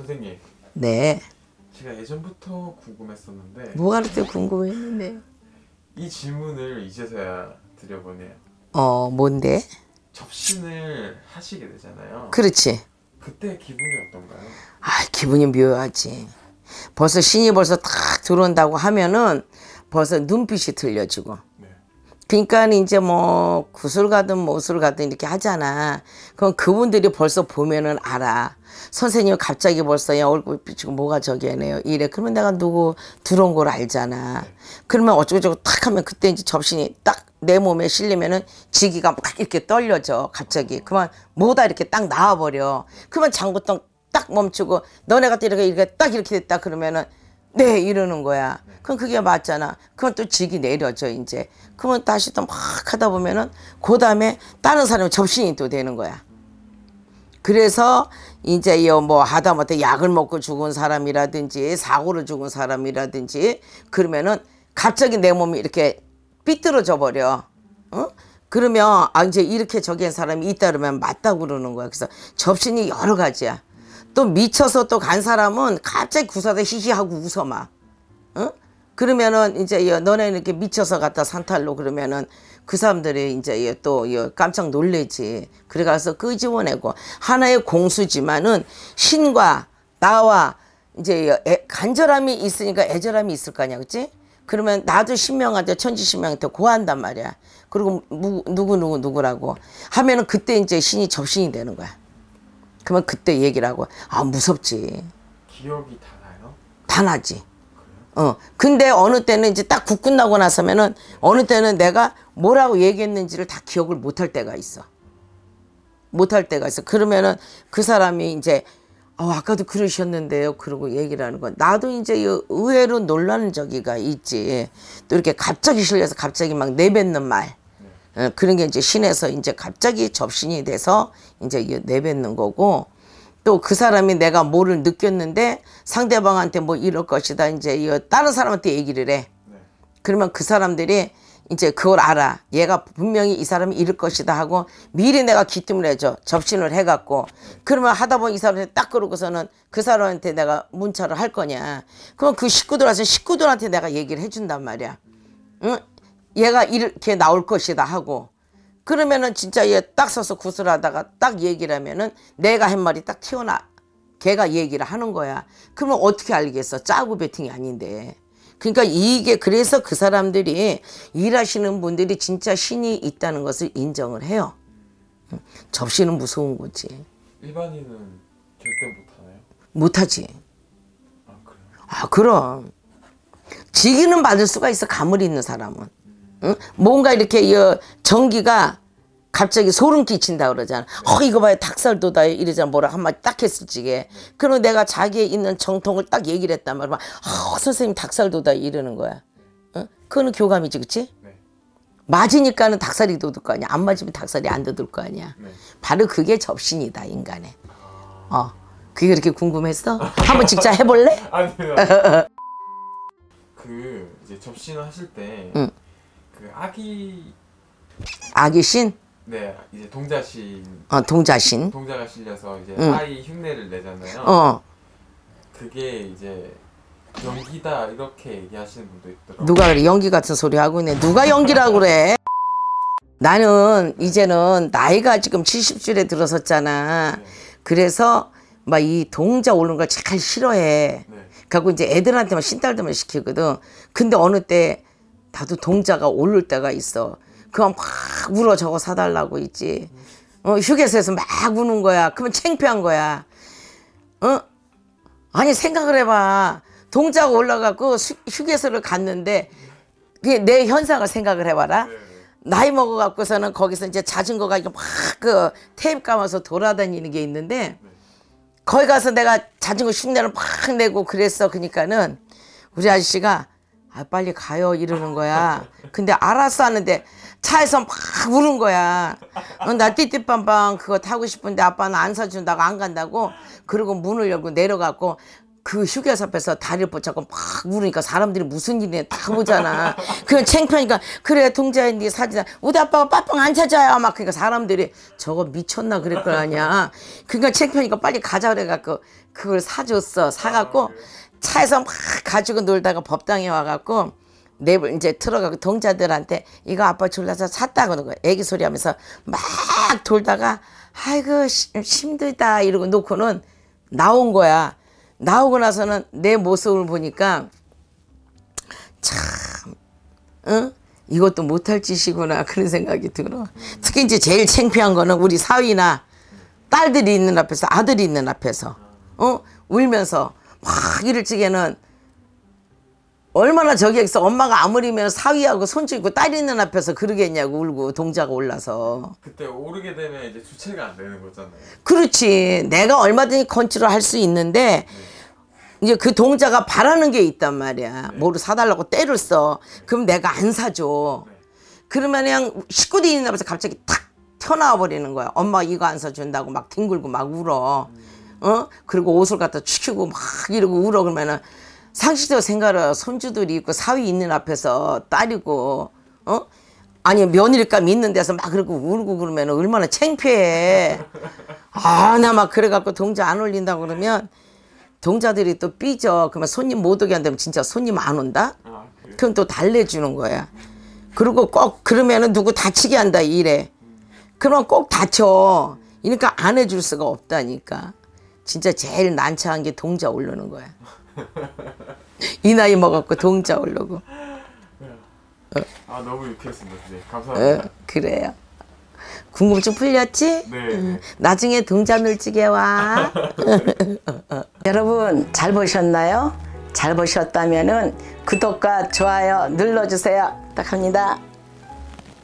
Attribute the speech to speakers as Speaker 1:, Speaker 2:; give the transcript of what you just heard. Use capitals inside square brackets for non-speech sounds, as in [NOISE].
Speaker 1: 선생님. 네. 제가 예전부터 궁금했었는데. 뭐가 그렇 궁금했는데? 이 질문을 이제서야 드려보네요. 어, 뭔데? 접신을 하시게 되잖아요. 그렇지. 그때 기분이 어떤가요? 아, 기분이 묘하지. 벌써 신이 벌써 탁 들어온다고 하면은 벌써 눈빛이 틀려지고. 그러니까 이제 뭐 구슬 가든 못슬 가든 이렇게 하잖아. 그럼 그분들이 벌써 보면은 알아. 선생님 갑자기 벌써 야 얼굴 비치고 뭐가 저기네요 이래 그러면 내가 누구 들어온 걸 알잖아 그러면 어쩌고저쩌고 탁 하면 그때 이제 접신이 딱 내 몸에 실리면은 지기가 막 이렇게 떨려져 갑자기 그만 뭐다 이렇게 딱 나와버려 그러면 장구똥 딱 멈추고 너네가 이렇게 이렇게 딱 이렇게 됐다 그러면은 네 이러는 거야. 그럼 그게 맞잖아. 그건 또 직이 내려져 이제. 그러면 다시 또 막 하다 보면은 그 다음에 다른 사람이 접신이 또 되는 거야. 그래서 이제 요뭐 하다못해 약을 먹고 죽은 사람이라든지 사고로 죽은 사람이라든지 그러면은 갑자기 내 몸이 이렇게 삐뚤어져 버려. 응? 그러면 아 이제 이렇게 저기한 사람이 있다 그러면 맞다 그러는 거야. 그래서 접신이 여러 가지야. 또 미쳐서 또 간 사람은 갑자기 구사대 히히하고 웃어 마. 응? 그러면은 이제 너네 이렇게 미쳐서 갔다 산탈로 그러면은 그 사람들이 이제 또 깜짝 놀래지. 그래가서 끄집어내고 그 하나의 공수지만은 신과 나와 이제 애, 간절함이 있으니까 애절함이 있을 거 아니야, 그치 그러면 나도 신명한테 천지 신명한테 고한단 말이야. 그리고 누 누구 누구 누구라고 하면은 그때 이제 신이 접신이 되는 거야. 그러면 그때 얘기를 하고 아 무섭지. 기억이 다 나요? 다 나지. 그래요? 어. 근데 어느 때는 이제 딱국 끝나고 나서면은 어느 때는 내가 뭐라고 얘기했는지를 다 기억을 못할 때가 있어. 못할 때가 있어. 그러면은 그 사람이 이제 어, 아까도 그러셨는데요. 그러고 얘기를 하는 건 나도 이제 의외로 놀라는 저기가 있지. 또 이렇게 갑자기 실려서 갑자기 막 내뱉는 말. 어, 그런 게 이제 신에서 이제 갑자기 접신이 돼서 이제 내뱉는 거고 또 그 사람이 내가 뭐를 느꼈는데 상대방한테 뭐 이럴 것이다 이제 다른 사람한테 얘기를 해. 네. 그러면 그 사람들이 이제 그걸 알아. 얘가 분명히 이 사람이 이럴 것이다 하고 미리 내가 기뜸을 해줘. 접신을 해갖고. 그러면 하다 보면이 사람한테 딱 그러고서는 그 사람한테 내가 문자를 할 거냐. 그럼 그 식구들한테 식구들한테 내가 얘기를 해준단 말이야. 응? 얘가 이렇게 나올 것이다 하고 그러면은 진짜 얘 딱 서서 구슬하다가 딱 얘기를 하면은 내가 한 말이 딱 튀어나 걔가 얘기를 하는 거야 그러면 어떻게 알겠어 짜고 배팅이 아닌데 그러니까 이게 그래서 그 사람들이 일하시는 분들이 진짜 신이 있다는 것을 인정을 해요 접시는 무서운 거지 일반인은 절대 못하나요? 못하지 아, 아 그럼 지기는 받을 수가 있어 가물 있는 사람은 응? 뭔가 이렇게 어, 전기가 갑자기 소름 끼친다 그러잖아. 어 이거 봐요 닭살도다 이러잖아 뭐라 한마디 딱 했을지 게. 그리고 내가 자기에 있는 정통을 딱 얘기를 했단 말이야. 어 선생님 닭살도다 이러는 거야. 응? 그거는 교감이지 그치? 네. 맞으니까는 닭살이 돋을 거 아니야. 안 맞으면 닭살이 안 돋을 거 아니야. 네. 바로 그게 접신이다 인간의. 아. 어. 그게 그렇게 궁금했어? 한번 직접 해볼래? [LAUGHS] 아니요. [LAUGHS] 그 이제 접신 하실 때 응. 그 아기 아기 신? 네 이제 동자신 어 동자신. 동자가 실려서 이제 응. 아이 흉내를 내잖아요. 어 그게 이제 연기다 이렇게 얘기하시는 분도 있더라고요. 누가 그래 연기 같은 소리 하고 있네. 누가 연기라고 그래? 나는 이제는 나이가 지금 70줄에 들어섰잖아. 네. 그래서 막 이 동자 오는 걸잘 싫어해. 네. 갖고 이제 애들한테만 신딸들만 시키거든. 근데 어느 때 나도 동자가 오를 때가 있어. 그럼 막 울어 저거 사달라고 있지. 어, 휴게소에서 막 우는 거야. 그러면 창피한 거야. 어? 아니 생각을 해봐. 동자가 올라가고 휴게소를 갔는데 내 현상을 생각을 해봐라. 네. 나이 먹어갖고서는 거기서 이제 자전거가 이렇 막그 테이프 감아서 돌아다니는 게 있는데 거기 가서 내가 자전거 흉내를 막 내고 그랬어. 그니까는 우리 아저씨가 아 빨리 가요 이러는 거야. 근데 알았어 하는데 차에서 막 우는 거야. 어, 나 띠띠빵빵 그거 타고 싶은데 아빠는 안 사준다고 안 간다고. 그러고 문을 열고 내려갔고 그 휴게소 앞에서 다리를 붙잡고 막 우르니까 사람들이 무슨 일이냐 다 보잖아. 그냥 창피하니까 그래 동자인 네 사진 우리 아빠가 빠빵 안 찾아요 막 그러니까 사람들이 저거 미쳤나 그럴 거 아니야. 그러니까 창피하니까 빨리 가자 그래갖고 그걸 사줬어 사갖고 차에서 막 가지고 놀다가 법당에 와갖고 내부 네 이제 들어가고 동자들한테 이거 아빠 졸라서 샀다 그러는 거야. 애기 소리 하면서 막 돌다가 아이고 힘들다 이러고 놓고는 나온 거야. 나오고 나서는 내 모습을 보니까 참, 응? 이것도 못할 짓이구나 그런 생각이 들어. 특히 이제 제일 창피한 거는 우리 사위나 딸들이 있는 앞에서 아들이 있는 앞에서 어 울면서 막 이를 찌게는 얼마나 저기에서 엄마가 아무리면 사위하고 손주 있고 딸 있는 앞에서 그러겠냐고 울고 동자가 올라서 그때 오르게 되면 이제 주체가 안 되는 거잖아요 그렇지 내가 얼마든지 컨트롤 할수 있는데 네. 이제 그 동자가 바라는 게 있단 말이야 네. 뭐를 사달라고 때를 써 네. 그럼 내가 안 사줘 네. 그러면 그냥 식구들 있는 앞에서 갑자기 탁 튀어나와 버리는 거야 엄마 이거 안 사준다고 막 뒹굴고 막 울어 음. 어? 그리고 옷을 갖다 축키고막 이러고 울어 그러면은 상식적으로 생각을 손주들이 있고 사위 있는 앞에서 딸이고 어? 아니 며느리감 있는 데서 막 그러고 울고 그러면 얼마나 창피해. 아 나 막 그래갖고 동자 안 올린다 고 그러면 동자들이 또 삐져. 그러면 손님 못 오게 한다면 진짜 손님 안 온다? 아, 그럼 또 달래주는 거야. 그리고 꼭 그러면은 누구 다치게 한다 이래. 그러면 꼭 다쳐. 이러니까안 해줄 수가 없다니까. 진짜 제일 난처한 게 동자 오르는 거야. [LAUGHS] 이 나이 먹었고 동자 오르고. 네. 어. 아 너무 유쾌했습니다. 네, 감사합니다. 어, 그래요. 궁금증 풀렸지? 네. 네. 나중에 동자물찌개 와. [LAUGHS] [LAUGHS] 여러분 잘 보셨나요? 잘보셨다면 구독과 좋아요 눌러주세요. 부탁합니다.